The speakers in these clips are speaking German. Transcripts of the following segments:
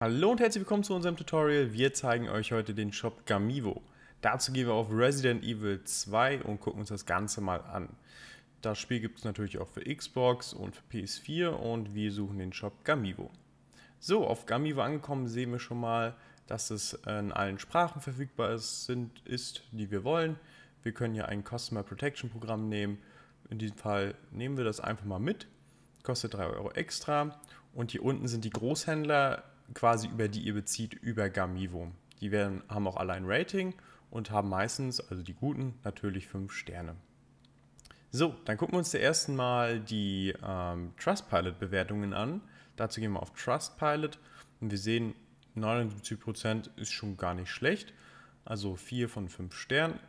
Hallo und herzlich willkommen zu unserem Tutorial. Wir zeigen euch heute den Shop Gamivo. Dazu gehen wir auf Resident Evil 2 und gucken uns das Ganze mal an. Das Spiel gibt es natürlich auch für Xbox und für PS4 und wir suchen den Shop Gamivo. So, auf Gamivo angekommen sehen wir schon mal, dass es in allen Sprachen verfügbar ist, sind, ist die wir wollen. Wir können hier ein Customer Protection Programm nehmen in diesem Fall nehmen wir das einfach mal mit. Kostet 3 Euro extra. Und hier unten sind die Großhändler quasi, über die ihr bezieht, über Gamivo. Die werden, haben auch alle ein Rating und haben meistens, also die guten, natürlich 5 Sterne. So, dann gucken wir uns zuerst mal die ähm, Trustpilot-Bewertungen an. Dazu gehen wir auf Trustpilot und wir sehen, 79% ist schon gar nicht schlecht. Also 4 von 5 Sternen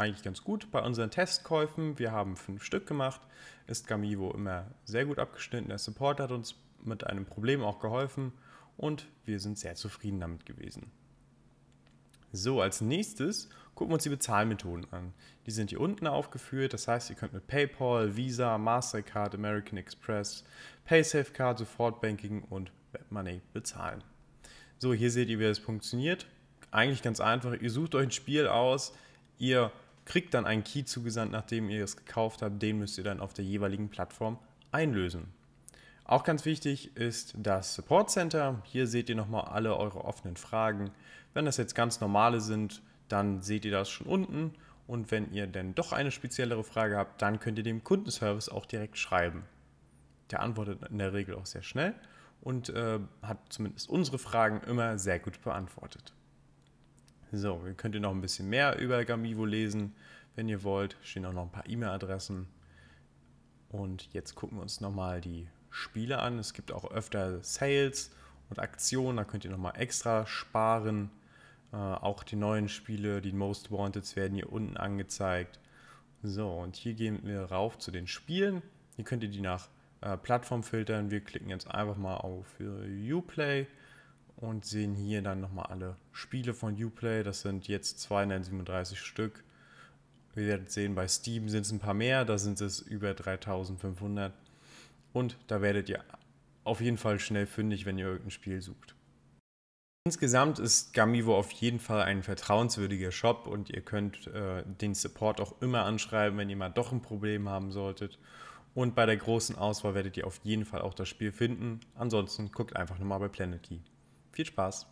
eigentlich ganz gut. Bei unseren Testkäufen, wir haben fünf Stück gemacht, ist Gamivo immer sehr gut abgeschnitten. Der Support hat uns mit einem Problem auch geholfen und wir sind sehr zufrieden damit gewesen. So, als nächstes gucken wir uns die Bezahlmethoden an. Die sind hier unten aufgeführt, das heißt, ihr könnt mit PayPal, Visa, Mastercard, American Express, PaySafeCard, Sofortbanking und WebMoney bezahlen. So, hier seht ihr, wie das funktioniert. Eigentlich ganz einfach, ihr sucht euch ein Spiel aus, ihr kriegt dann einen Key zugesandt, nachdem ihr es gekauft habt. Den müsst ihr dann auf der jeweiligen Plattform einlösen. Auch ganz wichtig ist das Support Center. Hier seht ihr nochmal alle eure offenen Fragen. Wenn das jetzt ganz normale sind, dann seht ihr das schon unten. Und wenn ihr denn doch eine speziellere Frage habt, dann könnt ihr dem Kundenservice auch direkt schreiben. Der antwortet in der Regel auch sehr schnell und äh, hat zumindest unsere Fragen immer sehr gut beantwortet. So, ihr könnt ihr noch ein bisschen mehr über Gamivo lesen, wenn ihr wollt. Stehen auch noch ein paar E-Mail-Adressen. Und jetzt gucken wir uns nochmal die Spiele an. Es gibt auch öfter Sales und Aktionen, da könnt ihr nochmal extra sparen. Äh, auch die neuen Spiele, die Most Wanted, werden hier unten angezeigt. So, und hier gehen wir rauf zu den Spielen. Hier könnt ihr die nach äh, Plattform filtern. Wir klicken jetzt einfach mal auf äh, Uplay und sehen hier dann nochmal alle Spiele von Uplay. Das sind jetzt 237 Stück. Wir werden sehen, bei Steam sind es ein paar mehr, da sind es über 3500. Und da werdet ihr auf jeden Fall schnell fündig, wenn ihr irgendein Spiel sucht. Insgesamt ist Gamivo auf jeden Fall ein vertrauenswürdiger Shop und ihr könnt äh, den Support auch immer anschreiben, wenn ihr mal doch ein Problem haben solltet. Und bei der großen Auswahl werdet ihr auf jeden Fall auch das Spiel finden. Ansonsten guckt einfach nochmal bei Planet Key. Viel Spaß!